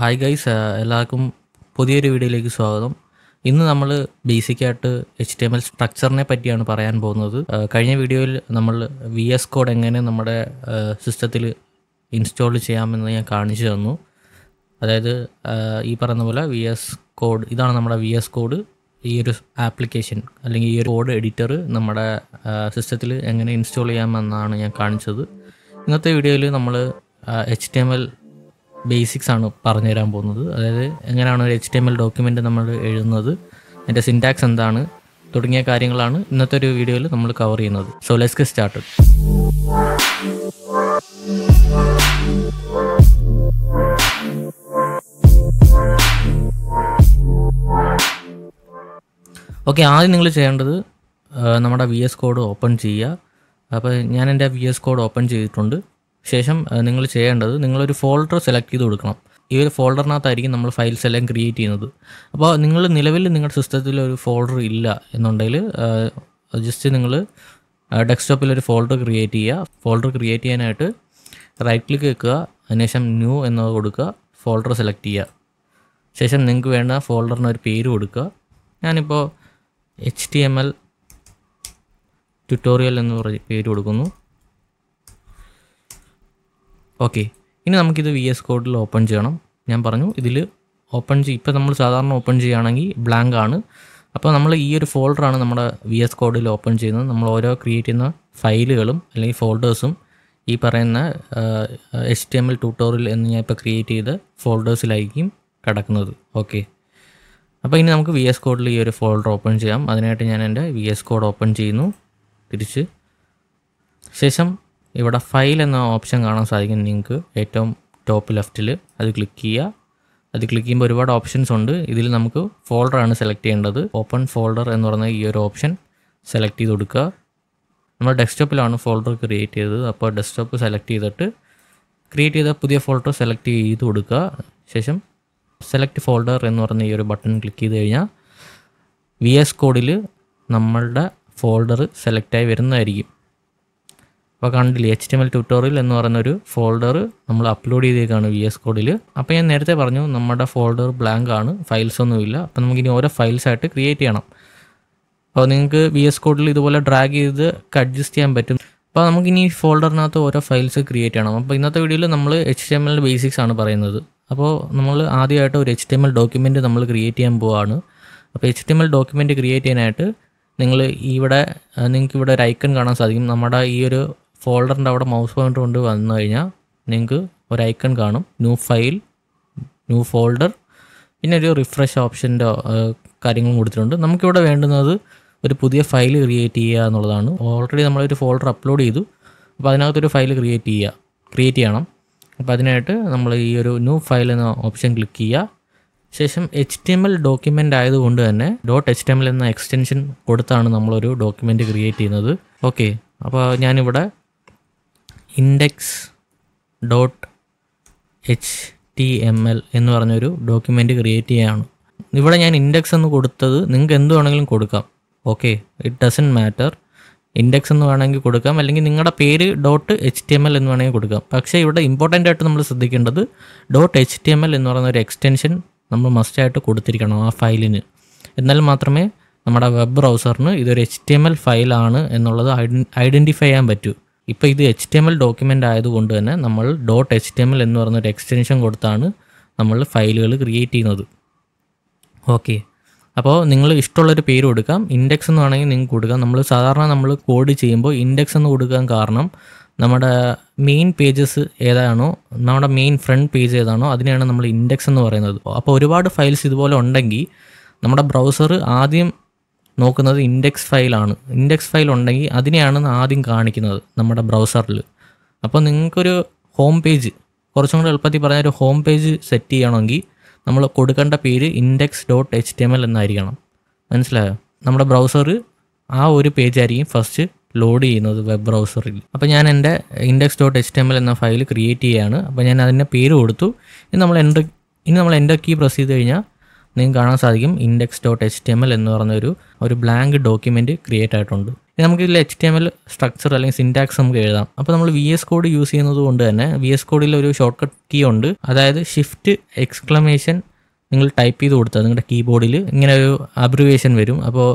hi guys എല്ലാവർക്കും പുതിയൊരു വീഡിയോയിലേക്ക് സ്വാഗതം ഇന്ന് നമ്മൾ ബേസിക്കായിട്ട് എച്ച് ടി എം എൽ സ്ട്രക്ചറിനെ പറ്റിയാണ് പറയാൻ പോകുന്നത് കഴിഞ്ഞ വീഡിയോയിൽ നമ്മൾ വി എസ് കോഡ് എങ്ങനെ നമ്മുടെ സിസ്റ്റത്തിൽ ഇൻസ്റ്റാൾ ചെയ്യാമെന്ന് ഞാൻ കാണിച്ചു തന്നു അതായത് ഈ പറയുന്ന പോലെ വി എസ് കോഡ് ഇതാണ് നമ്മുടെ വി എസ് കോഡ് ഈ ഒരു ആപ്ലിക്കേഷൻ അല്ലെങ്കിൽ ഈ ഒരു കോഡ് എഡിറ്റർ നമ്മുടെ സിസ്റ്റത്തിൽ എങ്ങനെ ഇൻസ്റ്റാൾ ചെയ്യാമെന്നാണ് ഞാൻ കാണിച്ചത് ഇന്നത്തെ വീഡിയോയിൽ നമ്മൾ H T M L basics ആണ് പറഞ്ഞു തരാൻ പോകുന്നത് അതായത് എങ്ങനെയാണ് ഒരു H T M L document നമ്മൾ എഴുതുന്നത് അതിൻ്റെ സിൻറ്റാക്സ് എന്താണ് തുടങ്ങിയ കാര്യങ്ങളാണ് ഇന്നത്തെ ഒരു വീഡിയോയിൽ നമ്മൾ കവർ ചെയ്യുന്നത് സോ ലെറ്റ്സ് സ്റ്റാർട്ട് ഓക്കെ ആദ്യം നിങ്ങൾ ചെയ്യേണ്ടത് നമ്മുടെ വി എസ് കോഡ് ഓപ്പൺ ചെയ്യുക അപ്പോൾ ഞാൻ എൻ്റെ വി എസ് കോഡ് ഓപ്പൺ ചെയ്തിട്ടുണ്ട് ശേഷം നിങ്ങൾ ചെയ്യേണ്ടത് നിങ്ങളൊരു ഫോൾഡർ സെലക്ട് ചെയ്ത് കൊടുക്കണം ഈ ഒരു ഫോൾഡറിനകത്തായിരിക്കും നമ്മൾ ഫയൽസ് എല്ലാം ക്രിയേറ്റ് ചെയ്യുന്നത് അപ്പോൾ നിങ്ങൾ നിലവിൽ നിങ്ങളുടെ സിസ്റ്റത്തിൽ ഒരു ഫോൾഡർ ഇല്ല എന്നുണ്ടെങ്കിൽ ജസ്റ്റ് നിങ്ങൾ ഡെസ്ക്ടോപ്പിൽ ഒരു ഫോൾഡർ ക്രിയേറ്റ് ചെയ്യുക ഫോൾഡർ ക്രിയേറ്റ് ചെയ്യാനായിട്ട് റൈറ്റ് ക്ലിക്ക് വെക്കുക അതിനുശേഷം ന്യൂ എന്ന് കൊടുക്കുക ഫോൾഡർ സെലക്ട് ചെയ്യുക ശേഷം നിങ്ങൾക്ക് വേണ്ട ഫോൾഡറിന് ഒരു പേര് കൊടുക്കുക ഞാനിപ്പോൾ H T M L tutorial എന്ന് പറഞ്ഞ് പേര് കൊടുക്കുന്നു ഓക്കെ ഇനി നമുക്കിത് വി എസ് കോഡിൽ ഓപ്പൺ ചെയ്യണം ഞാൻ പറഞ്ഞു ഇതിൽ ഓപ്പൺ ചെയ്യും ഇപ്പം നമ്മൾ സാധാരണ ഓപ്പൺ ചെയ്യുകയാണെങ്കിൽ ബ്ലാങ്ക് ആണ് അപ്പോൾ നമ്മൾ ഈ ഒരു ഫോൾഡറാണ് നമ്മുടെ വി എസ് കോഡിൽ ഓപ്പൺ ചെയ്യുന്നത് നമ്മൾ ഓരോ ക്രിയേറ്റ് ചെയ്യുന്ന ഫയലുകളും അല്ലെങ്കിൽ ഫോൾഡേഴ്സും ഈ പറയുന്ന H T M L tutorial എന്ന് ഞാൻ ഇപ്പോൾ ക്രിയേറ്റ് ചെയ്ത ഫോൾഡേഴ്സിലായിരിക്കും കിടക്കുന്നത് ഓക്കെ അപ്പോൾ ഇനി നമുക്ക് വി എസ് കോഡിൽ ഈ ഒരു ഫോൾഡർ ഓപ്പൺ ചെയ്യാം അതിനായിട്ട് ഞാൻ എൻ്റെ വി എസ് കോഡ് ഓപ്പൺ ചെയ്യുന്നു തിരിച്ച് ശേഷം ഇവിടെ ഫയൽ എന്ന ഓപ്ഷൻ കാണാൻ സാധിക്കും നിങ്ങൾക്ക് ഏറ്റവും ടോപ്പ് ലെഫ്റ്റിൽ അത് ക്ലിക്ക് ചെയ്യുക അത് ക്ലിക്ക് ചെയ്യുമ്പോൾ ഒരുപാട് ഓപ്ഷൻസ് ഉണ്ട് ഇതിൽ നമുക്ക് ഫോൾഡറാണ് സെലക്ട് ചെയ്യേണ്ടത് ഓപ്പൺ ഫോൾഡർ എന്ന് പറഞ്ഞ ഈ ഒരു ഓപ്ഷൻ സെലക്ട് ചെയ്ത് കൊടുക്കുക നമ്മൾ ഡെസ്ക്ടോപ്പിലാണ് ഫോൾഡർ ക്രിയേറ്റ് ചെയ്തത് അപ്പോൾ ഡെസ്ക്ടോപ്പ് സെലക്ട് ചെയ്തിട്ട് ക്രിയേറ്റ് ചെയ്ത പുതിയ ഫോൾഡർ സെലക്ട് ചെയ്ത് കൊടുക്കുക ശേഷം സെലക്ട് ഫോൾഡർ എന്ന് പറഞ്ഞ ഈ ഒരു ബട്ടൺ ക്ലിക്ക് ചെയ്ത് കഴിഞ്ഞാൽ വി എസ് കോഡിൽ നമ്മളുടെ ഫോൾഡർ സെലക്റ്റായി വരുന്നതായിരിക്കും അപ്പോൾ കണ്ടില്ലേ H T M L tutorial എന്ന് പറയുന്ന ഒരു ഫോൾഡർ നമ്മൾ അപ്ലോഡ് ചെയ്തേക്കാണ് വി എസ് കോഡിൽ അപ്പോൾ ഞാൻ നേരത്തെ പറഞ്ഞു നമ്മുടെ ഫോൾഡർ ബ്ലാങ്ക് ആണ് ഫയൽസ് ഒന്നുമില്ല അപ്പോൾ നമുക്കിനി ഓരോ ഫയൽസ് ആയിട്ട് ക്രിയേറ്റ് ചെയ്യണം അപ്പോൾ നിങ്ങൾക്ക് വി എസ് കോഡിൽ ഇതുപോലെ ഡ്രാഗ് ചെയ്ത് അഡ്ജസ്റ്റ് ചെയ്യാൻ പറ്റും അപ്പോൾ നമുക്കിനി ഈ ഫോൾഡറിനകത്ത് ഓരോ ഫയൽസ് ക്രിയേറ്റ് ചെയ്യണം അപ്പോൾ ഇന്നത്തെ വീഡിയോയിൽ നമ്മൾ H T M L basics ആണ് പറയുന്നത് അപ്പോൾ നമ്മൾ ആദ്യമായിട്ട് ഒരു H T M L document നമ്മൾ ക്രിയേറ്റ് ചെയ്യാൻ പോവാണ് അപ്പോൾ H T M L document create ചെയ്യാനായിട്ട് നിങ്ങൾ ഇവിടെ നിങ്ങൾക്ക് ഇവിടെ ഒരു ഐക്കൺ കാണാൻ സാധിക്കും നമ്മുടെ ഈ ഒരു ഫോൾഡറിൻ്റെ അവിടെ മൗസ് പോയിൻ്റ് കൊണ്ട് വന്നു കഴിഞ്ഞാൽ നിങ്ങൾക്ക് ഒരു ഐക്കൺ കാണും ന്യൂ ഫയൽ ന്യൂ ഫോൾഡർ പിന്നെ ഒരു റിഫ്രഷ് ഓപ്ഷൻ്റെ കാര്യങ്ങളും കൊടുത്തിട്ടുണ്ട് നമുക്കിവിടെ വേണ്ടുന്നത് ഒരു പുതിയ ഫയൽ ക്രിയേറ്റ് ചെയ്യുക എന്നുള്ളതാണ് ഓൾറെഡി നമ്മളൊരു ഫോൾഡർ അപ്ലോഡ് ചെയ്തു അപ്പോൾ അതിനകത്തൊരു ഫയൽ ക്രിയേറ്റ് ചെയ്യുക ക്രിയേറ്റ് ചെയ്യണം അപ്പോൾ അതിനായിട്ട് നമ്മൾ ഈ ഒരു ന്യൂ ഫയൽ എന്ന ഓപ്ഷൻ ക്ലിക്ക് ചെയ്യുക ശേഷം H T M L document ആയതുകൊണ്ട് തന്നെ dot H T M L എന്ന എക്സ്റ്റൻഷൻ കൊടുത്താണ് നമ്മളൊരു ഡോക്യുമെൻ്റ് ക്രിയേറ്റ് ചെയ്യുന്നത് ഓക്കെ അപ്പോൾ ഞാനിവിടെ index dot H T M L എന്ന് പറഞ്ഞൊരു ഡോക്യുമെൻ്റ് ക്രിയേറ്റ് ചെയ്യാണ് ഇവിടെ ഞാൻ ഇൻഡെക്സ് എന്ന് കൊടുത്തത് നിങ്ങൾക്ക് എന്ത് വേണമെങ്കിലും കൊടുക്കാം okay it doesn't matter index എന്ന് വേണമെങ്കിൽ കൊടുക്കാം അല്ലെങ്കിൽ നിങ്ങളുടെ പേര് dot H T M L എന്ന് വേണമെങ്കിൽ കൊടുക്കാം പക്ഷേ ഇവിടെ ഇമ്പോർട്ടൻ്റ് ആയിട്ട് നമ്മൾ ശ്രദ്ധിക്കേണ്ടത് dot H T M L എന്ന് പറയുന്ന ഒരു എക്സ്റ്റൻഷൻ നമ്മൾ മസ്റ്റായിട്ട് കൊടുത്തിരിക്കണം ആ ഫയലിന് എന്നാൽ മാത്രമേ നമ്മുടെ വെബ് ബ്രൗസറിന് ഇതൊരു എച്ച് ടി എം എൽ ഫയലാണ് എന്നുള്ളത് ഐഡൻറ്റിഫൈ ചെയ്യാൻ പറ്റൂ ഇപ്പോൾ ഇത് H T M L document ആയതുകൊണ്ട് തന്നെ നമ്മൾ dot H T M L എന്ന് പറഞ്ഞൊരു എക്സ്റ്റൻഷൻ കൊടുത്താണ് നമ്മൾ ഫയലുകൾ ക്രിയേറ്റ് ചെയ്യുന്നത് ഓക്കെ അപ്പോൾ നിങ്ങൾ ഇഷ്ടമുള്ളൊരു പേര് കൊടുക്കാം ഇൻഡെക്സ് എന്ന് വേണമെങ്കിൽ നിങ്ങൾക്ക് കൊടുക്കാം നമ്മൾ സാധാരണ നമ്മൾ കോഡ് ചെയ്യുമ്പോൾ ഇൻഡെക്സ് എന്ന് കൊടുക്കാൻ കാരണം നമ്മുടെ മെയിൻ പേജസ് ഏതാണോ നമ്മുടെ മെയിൻ ഫ്രണ്ട് പേജ് ഏതാണോ അതിനെയാണ് നമ്മൾ ഇൻഡെക്സ് എന്ന് പറയുന്നത് അപ്പോൾ ഒരുപാട് ഫയൽസ് ഇതുപോലെ ഉണ്ടെങ്കിൽ നമ്മുടെ ബ്രൗസർ ആദ്യം നോക്കുന്നത് ഇൻഡെക്സ് ഫയലാണ് ഇൻഡെക്സ് ഫയൽ ഉണ്ടെങ്കിൽ അതിനെയാണ് ആദ്യം കാണിക്കുന്നത് നമ്മുടെ ബ്രൗസറിൽ അപ്പോൾ നിങ്ങൾക്കൊരു ഹോം പേജ് കുറച്ചും കൂടെ എളുപ്പത്തിൽ പറഞ്ഞ ഒരു ഹോം പേജ് സെറ്റ് ചെയ്യണമെങ്കിൽ നമ്മൾ കൊടുക്കേണ്ട പേര് index dot H T M L എന്നായിരിക്കണം മനസ്സിലായോ നമ്മുടെ ബ്രൗസർ ആ ഒരു പേജ് ആയിരിക്കും ഫസ്റ്റ് ലോഡ് ചെയ്യുന്നത് വെബ് ബ്രൗസറിൽ അപ്പോൾ ഞാൻ എൻ്റെ index dot H T M L എന്ന ഫയൽ ക്രിയേറ്റ് ചെയ്യുകയാണ് അപ്പോൾ ഞാൻ അതിൻ്റെ പേര് കൊടുത്തു ഇനി നമ്മൾ എൻ്റെ ഇനി നമ്മൾ എൻ്റെ കീ പ്രസ് ചെയ്ത് കഴിഞ്ഞാൽ നിങ്ങൾക്ക് കാണാൻ സാധിക്കും index dot H T M L എന്ന് പറഞ്ഞൊരു ഒരു ബ്ലാങ്ക് ഡോക്യുമെൻറ്റ് ക്രിയേറ്റ് ആയിട്ടുണ്ട് നമുക്ക് ഇതിൽ H T M L structure അല്ലെങ്കിൽ സിൻടാക്സ് നമുക്ക് എഴുതാം അപ്പോൾ നമ്മൾ വി എസ് കോഡ് യൂസ് ചെയ്യുന്നത് കൊണ്ട് തന്നെ വി എസ് കോഡിൽ ഒരു ഷോർട്ട് കട്ട് കീ ഉണ്ട് അതായത് ഷിഫ്റ്റ് എക്സ്ക്ലമേഷൻ നിങ്ങൾ ടൈപ്പ് ചെയ്ത് കൊടുത്താൽ നിങ്ങളുടെ കീബോർഡിൽ ഇങ്ങനെ ഒരു അബ്രിവേഷൻ വരും അപ്പോൾ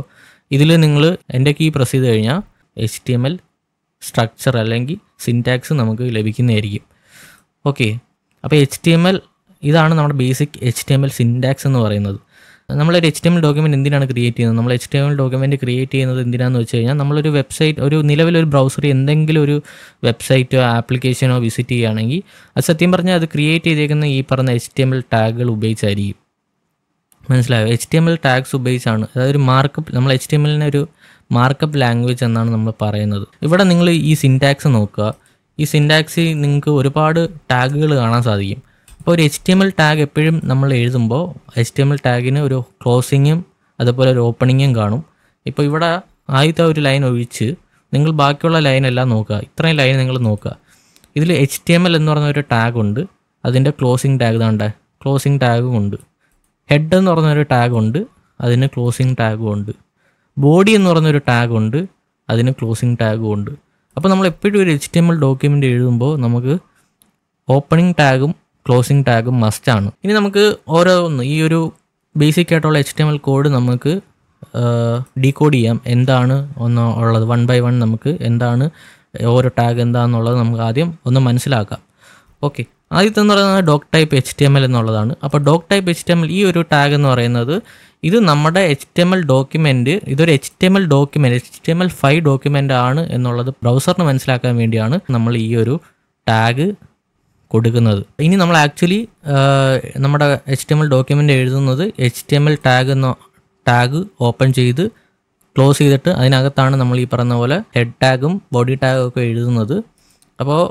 ഇതിൽ നിങ്ങൾ എൻ്റെ കീ പ്രസ് ചെയ്ത് കഴിഞ്ഞാൽ H T M L structure അല്ലെങ്കിൽ സിൻടാക്സ് നമുക്ക് ലഭിക്കുന്നതായിരിക്കും ഓക്കെ അപ്പോൾ എച്ച് ടി എം എൽ ഇതാണ് നമ്മുടെ basic H T M L syntax എന്ന് പറയുന്നത് നമ്മളൊരു H T M L document എന്തിനാണ് ക്രിയേറ്റ് ചെയ്യുന്നത് നമ്മൾ H T M L document create ചെയ്യുന്നത് എന്തിനാണെന്ന് വെച്ച് കഴിഞ്ഞാൽ നമ്മളൊരു വെബ്സൈറ്റ് ഒരു നിലവിലൊരു ബ്രൗസറിൽ എന്തെങ്കിലും ഒരു വെബ്സൈറ്റോ ആപ്ലിക്കേഷനോ വിസിറ്റ് ചെയ്യുകയാണെങ്കിൽ അത് സത്യം പറഞ്ഞാൽ അത് ക്രിയേറ്റ് ചെയ്തേക്കുന്ന ഈ പറഞ്ഞ എച്ച് ടി എം എൽ ടാഗുകൾ ഉപയോഗിച്ചായിരിക്കും മനസ്സിലായോ H T M L tags ഉപയോഗിച്ചാണ് അതായത് ഒരു മാർക്കപ്പ് നമ്മൾ എച്ച് ടി എം എല്ലിനെ ഒരു മാർക്കപ്പ് ലാംഗ്വേജ് എന്നാണ് നമ്മൾ പറയുന്നത് ഇവിടെ നിങ്ങൾ ഈ സിൻടാക്സ് നോക്കുക ഈ സിൻടാക്സിൽ നിങ്ങൾക്ക് ഒരുപാട് ടാഗുകൾ കാണാൻ സാധിക്കും ഇപ്പോൾ ഒരു H T M L tag എപ്പോഴും നമ്മൾ എഴുതുമ്പോൾ എച്ച് ടി എം എൽ ടാഗിന് ഒരു ക്ലോസിങ്ങും അതുപോലെ ഒരു ഓപ്പണിങ്ങും കാണും ഇപ്പോൾ ഇവിടെ ആദ്യത്തെ ഒരു ലൈൻ ഒഴിച്ച് നിങ്ങൾ ബാക്കിയുള്ള ലൈൻ എല്ലാം നോക്കുക ഇത്രയും ലൈൻ നിങ്ങൾ നോക്കുക ഇതിൽ എച്ച് ടി എം എൽ എന്ന് പറഞ്ഞ ഒരു ടാഗ് ഉണ്ട് അതിൻ്റെ ക്ലോസിങ് ടാഗ് തന്നെ ക്ലോസിങ് ടാഗും ഉണ്ട് ഹെഡ് എന്ന് പറഞ്ഞൊരു ടാഗ് ഉണ്ട് അതിന് ക്ലോസിങ് ടാഗും ഉണ്ട് ബോഡി എന്ന് പറഞ്ഞൊരു ടാഗ് ഉണ്ട് അതിന് ക്ലോസിങ് ടാഗും ഉണ്ട് അപ്പോൾ നമ്മൾ എപ്പോഴും ഒരു H T M L document എഴുതുമ്പോൾ നമുക്ക് ഓപ്പണിംഗ് ടാഗും ക്ലോസിംഗ് മസ്റ്റ് ആണ് ഇനി നമുക്ക് ഓരോന്ന് ഈ ഒരു ബേസിക് ആയിട്ടുള്ള H T M L code നമുക്ക് ഡീകോഡ് ചെയ്യാം എന്താണ് ഒന്ന് ഉള്ളത് വൺ ബൈ വൺ നമുക്ക് എന്താണ് ഓരോ ടാഗ് എന്താണെന്നുള്ളത് നമുക്ക് ആദ്യം ഒന്ന് മനസ്സിലാക്കാം ഓക്കെ ആദ്യത്തെ എന്ന് പറയുന്നത് doc type H T M L എന്നുള്ളതാണ് അപ്പോൾ doc type H T M L ഈ ഒരു ടാഗ് എന്ന് പറയുന്നത് ഇത് നമ്മുടെ H T M L document ഇതൊരു H T M L document H T M L five document ആണ് എന്നുള്ളത് ബ്രൗസറിന് മനസ്സിലാക്കാൻ വേണ്ടിയാണ് നമ്മൾ ഈ ഒരു ടാഗ് കൊടുക്കുന്നത് ഇനി നമ്മൾ ആക്ച്വലി നമ്മുടെ H T M L document എഴുതുന്നത് H T M L tag എന്ന ടാഗ് ഓപ്പൺ ചെയ്ത് ക്ലോസ് ചെയ്തിട്ട് അതിനകത്താണ് നമ്മൾ ഈ പറഞ്ഞ പോലെ ഹെഡ് ടാഗും ബോഡി ടാഗും ഒക്കെ എഴുതുന്നത് അപ്പോൾ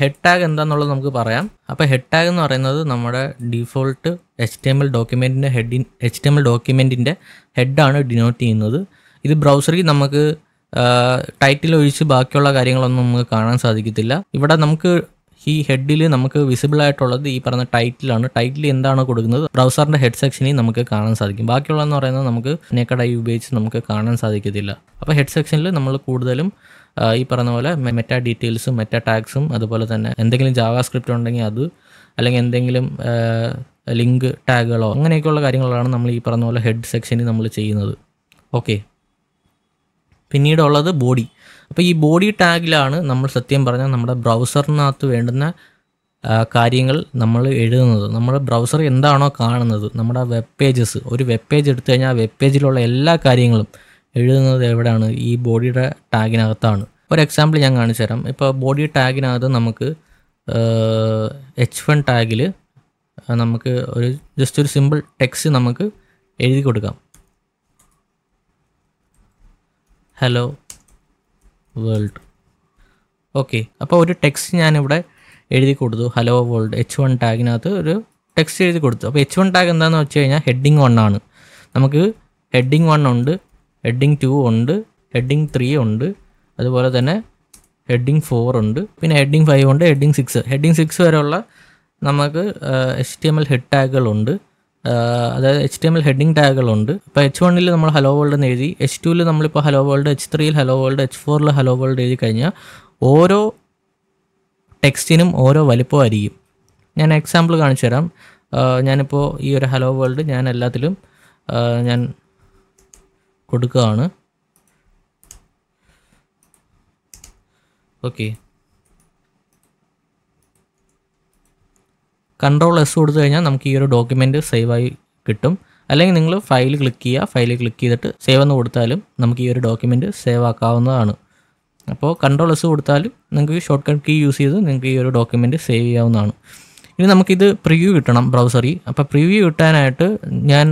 ഹെഡ് ടാഗ് എന്താണെന്നുള്ളത് നമുക്ക് പറയാം അപ്പോൾ ഹെഡ് ടാഗ് എന്ന് പറയുന്നത് നമ്മുടെ default H T M L ഡോക്യുമെൻറ്റിൻ്റെ ഹെഡിൻ എച്ച് ടി എം എൽ ഡോക്യുമെൻറ്റിൻ്റെ ഹെഡാണ് ഡിനോട്ട് ചെയ്യുന്നത് ഇത് ബ്രൗസറിൽ നമുക്ക് ടൈറ്റിൽ ഒഴിച്ച് ബാക്കിയുള്ള കാര്യങ്ങളൊന്നും നമുക്ക് കാണാൻ സാധിക്കത്തില്ല ഇവിടെ നമുക്ക് ഈ ഹെഡിൽ നമുക്ക് വിസിബിൾ ആയിട്ടുള്ളത് ഈ പറഞ്ഞ ടൈറ്റിലാണ് ടൈറ്റിൽ എന്താണ് കൊടുക്കുന്നത് ബ്രൗസറിന്റെ ഹെഡ് സെക്ഷനിൽ നമുക്ക് കാണാൻ സാധിക്കും ബാക്കിയുള്ളതെന്ന് പറയുന്നത് നമുക്ക് നേക്കഡ് ഐ ഉപയോഗിച്ച് നമുക്ക് കാണാൻ സാധിക്കത്തില്ല അപ്പോൾ ഹെഡ് സെക്ഷനിൽ നമ്മൾ കൂടുതലും ഈ പറഞ്ഞ പോലെ മെറ്റ ഡീറ്റെയിൽസും മെറ്റ ടാഗ്സും അതുപോലെ തന്നെ എന്തെങ്കിലും ജാവാ സ്ക്രിപ്റ്റ് ഉണ്ടെങ്കിൽ അത് അല്ലെങ്കിൽ എന്തെങ്കിലും ലിങ്ക് ടാഗുകളോ അങ്ങനെയൊക്കെയുള്ള കാര്യങ്ങളാണ് നമ്മൾ ഈ പറഞ്ഞ പോലെ ഹെഡ് സെക്ഷനിൽ നമ്മൾ ചെയ്യുന്നത് ഓക്കെ പിന്നീടുള്ളത് ബോഡി അപ്പോൾ ഈ ബോഡി ടാഗിലാണ് നമ്മൾ സത്യം പറഞ്ഞാൽ നമ്മുടെ ബ്രൗസറിനകത്ത് വേണ്ടുന്ന കാര്യങ്ങൾ നമ്മൾ എഴുതുന്നത് നമ്മുടെ ബ്രൗസർ എന്താണോ കാണുന്നത് നമ്മുടെ വെബ് പേജസ് ഒരു വെബ് പേജ് എടുത്തു കഴിഞ്ഞാൽ വെബ് പേജിലുള്ള എല്ലാ കാര്യങ്ങളും എഴുതുന്നത് എവിടെയാണ് ഈ ബോഡിയുടെ ടാഗിനകത്താണ് ഒരു എക്സാമ്പിൾ ഞാൻ കാണിച്ചു തരാം ഇപ്പോൾ ബോഡി ടാഗിനകത്ത് നമുക്ക് എച്ച് വൺ ടാഗിൽ നമുക്ക് ഒരു ജസ്റ്റ് ഒരു സിമ്പിൾ ടെക്സ്റ്റ് നമുക്ക് എഴുതി കൊടുക്കാം ഹലോ വേൾഡ് ഓക്കെ അപ്പോൾ ഒരു ടെക്സ്റ്റ് ഞാനിവിടെ എഴുതി കൊടുത്തു ഹലോ വേൾഡ് എച്ച് വൺ ടാഗിനകത്ത് ഒരു ടെക്സ്റ്റ് എഴുതി കൊടുത്തു അപ്പോൾ എച്ച് വൺ ടാഗ് എന്താണെന്ന് വെച്ച് കഴിഞ്ഞാൽ ഹെഡിങ് വൺ ആണ് നമുക്ക് ഹെഡിങ് വൺ ഉണ്ട് ഹെഡിങ് ടു ഉണ്ട് ഹെഡിങ് ത്രീ ഉണ്ട് അതുപോലെ തന്നെ ഹെഡിങ് ഫോർ ഉണ്ട് പിന്നെ ഹെഡിങ് ഫൈവ് ഉണ്ട് ഹെഡിങ് സിക്സ് ഹെഡിങ് സിക്സ് വരെയുള്ള നമുക്ക് S T M L head ടാഗുകളുണ്ട് അതായത് H T M L heading ടാഗുകളുണ്ട് അപ്പോൾ എച്ച് വണ്ണിൽ നമ്മൾ ഹലോ വേൾഡ് എന്ന് എഴുതി എച്ച് ടുവിൽ നമ്മളിപ്പോൾ ഹലോ വേൾഡ് എച്ച് ത്രീയിൽ ഹലോ വേൾഡ് എച്ച് ഫോറിൽ ഹലോ വേൾഡ് എഴുതി കഴിഞ്ഞാൽ ഓരോ ടെക്സ്റ്റിനും ഓരോ വലിപ്പമായിരിക്കും ഞാൻ എക്സാമ്പിൾ കാണിച്ചു തരാം ഞാനിപ്പോൾ ഈ ഒരു ഹലോ വേൾഡ് ഞാൻ എല്ലാത്തിലും ഞാൻ കൊടുക്കുകയാണ് ഓക്കെ കൺട്രോൾ എസ് കൊടുത്തു കഴിഞ്ഞാൽ നമുക്ക് ഈ ഒരു ഡോക്യുമെൻറ്റ് സേവായി കിട്ടും അല്ലെങ്കിൽ നിങ്ങൾ ഫയൽ ക്ലിക്ക് ചെയ്യുക ഫയൽ ക്ലിക്ക് ചെയ്തിട്ട് സേവ് എന്ന് കൊടുത്താലും നമുക്ക് ഈ ഒരു ഡോക്യുമെൻറ്റ് സേവ് ആക്കാവുന്നതാണ് അപ്പോൾ കൺട്രോൾ എസ് കൊടുത്താലും നിങ്ങൾക്ക് ഷോർട്ട് കട്ട് കീ യൂസ് ചെയ്ത് നിങ്ങൾക്ക് ഈ ഒരു ഡോക്യുമെൻറ്റ് സേവ് ചെയ്യാവുന്നതാണ് ഇനി നമുക്കിത് പ്രിവ്യൂ കിട്ടണം ബ്രൗസറി അപ്പോൾ പ്രിവ്യൂ കിട്ടാനായിട്ട് ഞാൻ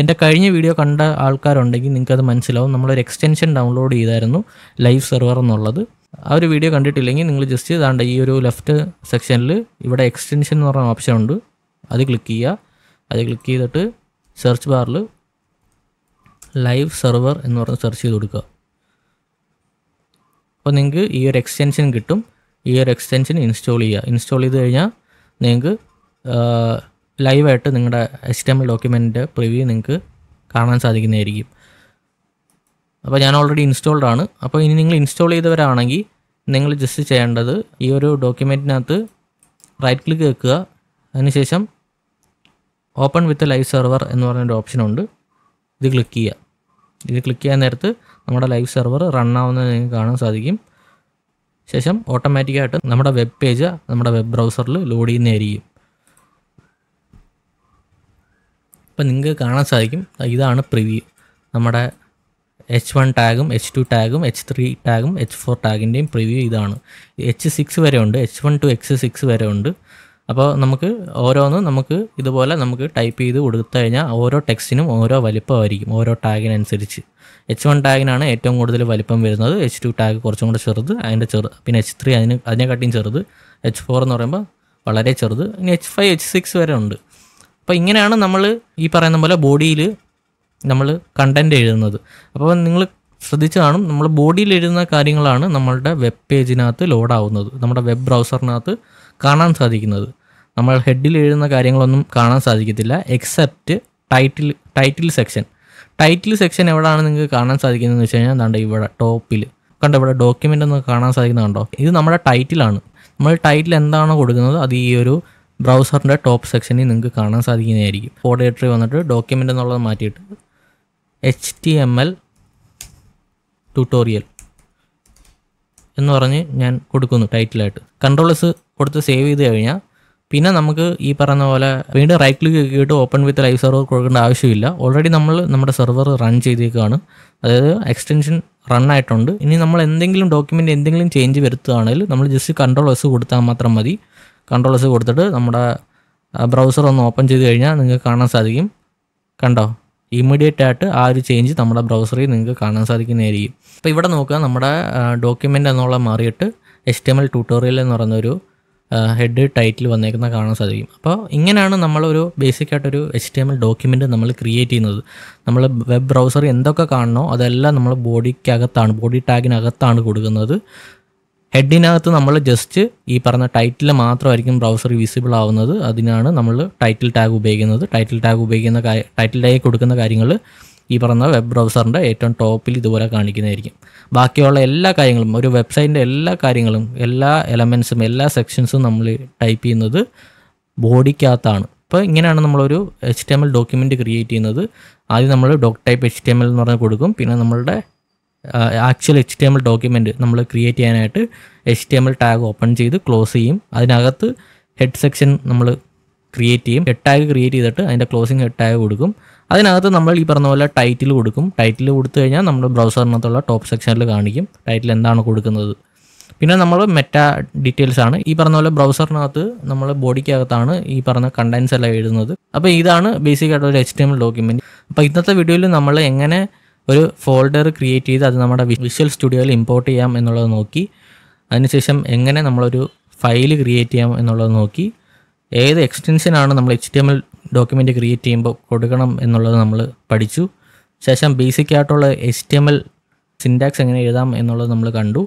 എൻ്റെ കഴിഞ്ഞ വീഡിയോ കണ്ട ആൾക്കാരുണ്ടെങ്കിൽ നിങ്ങൾക്കത് മനസ്സിലാവും നമ്മളൊരു എക്സ്റ്റൻഷൻ ഡൗൺലോഡ് ചെയ്തായിരുന്നു ലൈവ് സെർവർ എന്നുള്ളത് ആ ഒരു വീഡിയോ കണ്ടിട്ടില്ലെങ്കിൽ നിങ്ങൾ ജസ്റ്റ് താണ്ട ഈ ഒരു ലെഫ്റ്റ് സെക്ഷനിൽ ഇവിടെ എക്സ്റ്റൻഷൻ എന്ന് പറഞ്ഞ ഓപ്ഷൻ ഉണ്ട് അത് ക്ലിക്ക് ചെയ്യുക അത് ക്ലിക്ക് ചെയ്തിട്ട് സെർച്ച് ബാറിൽ ലൈവ് സെർവർ എന്ന് പറഞ്ഞ് സെർച്ച് ചെയ്ത് കൊടുക്കുക അപ്പോൾ നിങ്ങൾക്ക് ഈ ഒരു എക്സ്റ്റൻഷൻ കിട്ടും ഈ ഒരു എക്സ്റ്റൻഷൻ ഇൻസ്റ്റാൾ ചെയ്യുക ഇൻസ്റ്റാൾ ചെയ്ത് കഴിഞ്ഞാൽ നിങ്ങൾക്ക് ലൈവായിട്ട് നിങ്ങളുടെ എസ് ടി എം എൽ ഡോക്യുമെൻറ്റിൻ്റെ പ്രിവ്യൂ നിങ്ങൾക്ക് കാണാൻ സാധിക്കുന്നതായിരിക്കും അപ്പോൾ ഞാൻ ഓൾറെഡി ഇൻസ്റ്റാൾഡ് ആണ് അപ്പോൾ ഇനി നിങ്ങൾ ഇൻസ്റ്റാൾ ചെയ്തവരാണെങ്കിൽ നിങ്ങൾ ജസ്റ്റ് ചെയ്യേണ്ടത് ഈ ഒരു ഡോക്യുമെൻറ്റിനകത്ത് റൈറ്റ് ക്ലിക്ക് വെക്കുക അതിനുശേഷം ഓപ്പൺ വിത്ത് ലൈവ് സെർവർ എന്ന് പറഞ്ഞൊരു ഓപ്ഷനുണ്ട് ഇത് ക്ലിക്ക് ചെയ്യുക ഇത് ക്ലിക്ക് ചെയ്യാൻ നേരത്ത് നമ്മുടെ ലൈവ് സെർവർ റൺ ആവുന്നത് നിങ്ങൾക്ക് കാണാൻ സാധിക്കും ശേഷം ഓട്ടോമാറ്റിക്കായിട്ട് നമ്മുടെ വെബ് പേജ് നമ്മുടെ വെബ് ബ്രൗസറിൽ ലോഡ് ചെയ്യുന്നതായിരിക്കും അപ്പം നിങ്ങൾക്ക് കാണാൻ സാധിക്കും ഇതാണ് പ്രിവ്യൂ നമ്മുടെ എച്ച് വൺ ടാഗും എച്ച് ടു ടാഗും എച്ച് ത്രീ ടാഗും എച്ച് ഫോർ ടാഗിൻ്റെയും പ്രിവ്യൂ ഇതാണ് എച്ച് സിക്സ് വരെ ഉണ്ട് H one to X six വരെ ഉണ്ട് അപ്പോൾ നമുക്ക് ഓരോന്നും നമുക്ക് ഇതുപോലെ നമുക്ക് ടൈപ്പ് ചെയ്ത് കൊടുത്തു കഴിഞ്ഞാൽ ഓരോ ടെക്സ്റ്റിനും ഓരോ വലിപ്പമായിരിക്കും ഓരോ ടാഗിനനുസരിച്ച് എച്ച് വൺ ടാഗിനാണ് ഏറ്റവും കൂടുതൽ വലിപ്പം വരുന്നത് എച്ച് ടു ടാഗ് കുറച്ചും കൂടെ ചെറുത് അതിൻ്റെ ചെറു പിന്നെ എച്ച് ത്രീ അതിന് അതിനെക്കാട്ടിയും ചെറുത് എച്ച് ഫോർ എന്ന് പറയുമ്പോൾ വളരെ ചെറുത് ഇനി എച്ച് ഫൈവ് എച്ച് സിക്സ് വരെ ഉണ്ട് അപ്പോൾ ഇങ്ങനെയാണ് നമ്മൾ ഈ പറയുന്ന പോലെ ബോഡിയിൽ നമ്മൾ കണ്ടൻറ്റ് എഴുതുന്നത് അപ്പോൾ നിങ്ങൾ ശ്രദ്ധിച്ചു കാണും നമ്മൾ ബോഡിയിൽ എഴുതുന്ന കാര്യങ്ങളാണ് നമ്മളുടെ വെബ് പേജിനകത്ത് ലോഡാവുന്നത് നമ്മുടെ വെബ് ബ്രൗസറിനകത്ത് കാണാൻ സാധിക്കുന്നത് നമ്മൾ ഹെഡിൽ എഴുതുന്ന കാര്യങ്ങളൊന്നും കാണാൻ സാധിക്കത്തില്ല except title title section title section എവിടെയാണ് നിങ്ങൾക്ക് കാണാൻ സാധിക്കുന്നതെന്ന് വെച്ച് കഴിഞ്ഞാൽ എന്താണ്ട് ഇവിടെ ടോപ്പിൽ കണ്ടോ ഇവിടെ ഡോക്യുമെൻ്റ് ഒന്ന് കാണാൻ സാധിക്കുന്നത് കണ്ടോ ഇത് നമ്മുടെ ടൈറ്റിലാണ് നമ്മൾ ടൈറ്റിൽ എന്താണോ കൊടുക്കുന്നത് അത് ഈ ഒരു ബ്രൗസറിൻ്റെ ടോപ്പ് സെക്ഷനിൽ നിങ്ങൾക്ക് കാണാൻ സാധിക്കുന്നതായിരിക്കും ഫോഡേറ്ററി വന്നിട്ട് ഡോക്യുമെൻ്റ് എന്നുള്ളത് മാറ്റിയിട്ട് HTML ട്യൂട്ടോറിയൽ എന്ന് പറഞ്ഞ് ഞാൻ കൊടുക്കുന്നു ടൈറ്റിലായിട്ട് കൺട്രോൾ കൊടുത്ത് സേവ് ചെയ്ത് കഴിഞ്ഞാൽ പിന്നെ നമുക്ക് ഈ പറഞ്ഞ പോലെ വീണ്ടും റൈറ്റ് ക്ലിക്ക് ചെയ്തിട്ട് ഓപ്പൺ വിത്ത് ലൈവ് സെർവർ കൊടുക്കേണ്ട ആവശ്യമില്ല ഓൾറെഡി നമ്മൾ നമ്മുടെ സെർവർ റൺ ചെയ്തേക്കുകയാണ് അതായത് എക്സ്റ്റൻഷൻ റൺ ആയിട്ടുണ്ട് ഇനി നമ്മൾ എന്തെങ്കിലും ഡോക്യുമെൻ്റ് എന്തെങ്കിലും ചേഞ്ച് വരുത്തുകയാണെങ്കിൽ നമ്മൾ ജസ്റ്റ് കൺട്രോൾ എസ് കൊടുത്താൽ മാത്രം മതി കൺട്രോൾ എസ് കൊടുത്തിട്ട് നമ്മുടെ ബ്രൗസർ ഒന്ന് ഓപ്പൺ ചെയ്ത് കഴിഞ്ഞാൽ നിങ്ങൾക്ക് കാണാൻ സാധിക്കും കണ്ടോ ഇമ്മീഡിയറ്റ് ആയിട്ട് ആ ഒരു ചേഞ്ച് നമ്മുടെ ബ്രൗസറിൽ നിങ്ങൾക്ക് കാണാൻ സാധിക്കുന്നതായിരിക്കും അപ്പോൾ ഇവിടെ നോക്കുക നമ്മുടെ ഡോക്യുമെൻ്റ് എന്നുള്ള മാറിയിട്ട് H T M L tutorial എന്ന് പറയുന്നൊരു ഹെഡ് ടൈറ്റിൽ വന്നേക്കുന്ന കാണാൻ സാധിക്കും അപ്പോൾ ഇങ്ങനെയാണ് നമ്മളൊരു ബേസിക് ആയിട്ടൊരു H T M L document നമ്മൾ ക്രിയേറ്റ് ചെയ്യുന്നത് നമ്മൾ വെബ് ബ്രൗസർ എന്തൊക്കെ കാണണോ അതെല്ലാം നമ്മൾ ബോഡിക്കകത്താണ് ബോഡി ടാഗിനകത്താണ് കൊടുക്കുന്നത് ഹെഡിനകത്ത് നമ്മൾ ജസ്റ്റ് ഈ പറഞ്ഞ ടൈറ്റിൽ മാത്രമായിരിക്കും ബ്രൗസറിൽ വിസിബിൾ ആവുന്നത് അതിനാണ് നമ്മൾ ടൈറ്റിൽ ടാഗ് ഉപയോഗിക്കുന്നത് ടൈറ്റിൽ ടാഗ് ഉപയോഗിക്കുന്ന ടൈറ്റിൽ ടാഗ് കൊടുക്കുന്ന കാര്യങ്ങൾ ഈ പറഞ്ഞ വെബ് ബ്രൗസറിൻ്റെ ഏറ്റവും ടോപ്പിൽ ഇതുപോലെ കാണിക്കുന്നതായിരിക്കും ബാക്കിയുള്ള എല്ലാ കാര്യങ്ങളും ഒരു വെബ്സൈറ്റിൻ്റെ എല്ലാ കാര്യങ്ങളും എല്ലാ എലമെൻസും എല്ലാ സെക്ഷൻസും നമ്മൾ ടൈപ്പ് ചെയ്യുന്നത് ബോഡിക്കകത്താണ് അപ്പോൾ ഇങ്ങനെയാണ് നമ്മളൊരു H T M L document create ചെയ്യുന്നത് ആദ്യം നമ്മൾ doc type H T M L എന്ന് പറഞ്ഞ് കൊടുക്കും പിന്നെ നമ്മളുടെ actual H T M L document നമ്മൾ ക്രിയേറ്റ് ചെയ്യാനായിട്ട് H T M L tag open ചെയ്ത് ക്ലോസ് ചെയ്യും അതിനകത്ത് ഹെഡ് സെക്ഷൻ നമ്മൾ ക്രിയേറ്റ് ചെയ്യും ഹെഡ് ടാഗ് ക്രിയേറ്റ് ചെയ്തിട്ട് അതിൻ്റെ ക്ലോസിങ് ഹെഡ് ടാഗ് കൊടുക്കും അതിനകത്ത് നമ്മൾ ഈ പറഞ്ഞ പോലെ ടൈറ്റിൽ കൊടുക്കും ടൈറ്റിൽ കൊടുത്തു കഴിഞ്ഞാൽ നമ്മുടെ ബ്രൗസറിനകത്തുള്ള ടോപ്പ് സെക്ഷനിൽ കാണിക്കും ടൈറ്റിൽ എന്താണ് കൊടുക്കുന്നത് പിന്നെ നമ്മൾ മെറ്റ ഡീറ്റെയിൽസ് ആണ് ഈ പറഞ്ഞ പോലെ ബ്രൗസറിനകത്ത് നമ്മൾ ബോഡിക്കകത്താണ് ഈ പറഞ്ഞ കണ്ടൻസ് എല്ലാം എഴുതുന്നത് അപ്പോൾ ഇതാണ് ബേസിക് ഒരു എച്ച് ടി എം ഡോക്യുമെൻറ്റ് അപ്പോൾ ഇന്നത്തെ വീഡിയോയിൽ നമ്മൾ എങ്ങനെ ഒരു ഫോൾഡർ ക്രിയേറ്റ് ചെയ്ത് അത് നമ്മുടെ വിഷ്വൽ സ്റ്റുഡിയോയിൽ ഇമ്പോർട്ട് ചെയ്യാം എന്നുള്ളത് നോക്കി അതിനുശേഷം എങ്ങനെ നമ്മളൊരു ഫയൽ ക്രിയേറ്റ് ചെയ്യാം എന്നുള്ളത് നോക്കി ഏത് എക്സ്റ്റൻഷനാണ് നമ്മൾ H T M L document create ചെയ്യുമ്പോൾ കൊടുക്കണം എന്നുള്ളത് നമ്മൾ പഠിച്ചു ശേഷം ബേസിക് ആയിട്ടുള്ള H T M L syntax എങ്ങനെ എഴുതാം എന്നുള്ളത് നമ്മൾ കണ്ടു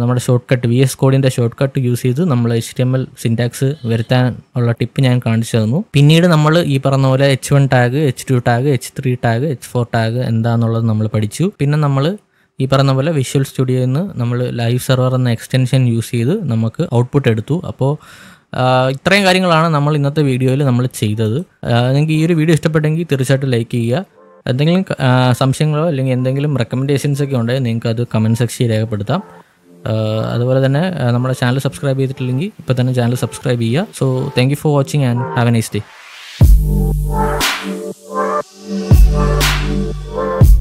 നമ്മുടെ ഷോർട്ട് കട്ട് വി എസ് കോഡിൻ്റെ ഷോർട്ട് കട്ട് യൂസ് ചെയ്ത് നമ്മൾ H T M L syntax വരുത്താൻ ഉള്ള ടിപ്പ് ഞാൻ കാണിച്ചു തന്നു പിന്നീട് നമ്മൾ ഈ പറഞ്ഞ പോലെ H one tag H two tag H three tag H four tag എന്താണെന്നുള്ളത് നമ്മൾ പഠിച്ചു പിന്നെ നമ്മൾ ഈ പറഞ്ഞ പോലെ വിഷ്വൽ സ്റ്റുഡിയോയിൽ നിന്ന് നമ്മൾ ലൈവ് സെർവർ എന്ന എക്സ്റ്റൻഷൻ യൂസ് ചെയ്ത് നമുക്ക് ഔട്ട്പുട്ട് എടുത്തു അപ്പോൾ ഇത്രയും കാര്യങ്ങളാണ് നമ്മൾ ഇന്നത്തെ വീഡിയോയിൽ നമ്മൾ ചെയ്തത് നിങ്ങൾക്ക് ഈ ഒരു വീഡിയോ ഇഷ്ടപ്പെട്ടെങ്കിൽ തീർച്ചയായിട്ടും ലൈക്ക് ചെയ്യുക എന്തെങ്കിലും സംശയങ്ങളോ അല്ലെങ്കിൽ എന്തെങ്കിലും റെക്കമെൻഡേഷൻസ് ഒക്കെ ഉണ്ടെങ്കിൽ നിങ്ങൾക്ക് അത് കമൻറ്റ് സെക്ഷനിൽ രേഖപ്പെടുത്താം അതുപോലെ തന്നെ നമ്മുടെ ചാനൽ സബ്സ്ക്രൈബ് ചെയ്തിട്ടില്ലെങ്കിൽ ഇപ്പോൾ തന്നെ ചാനൽ സബ്സ്ക്രൈബ് ചെയ്യുക so thank you for watching and have a nice day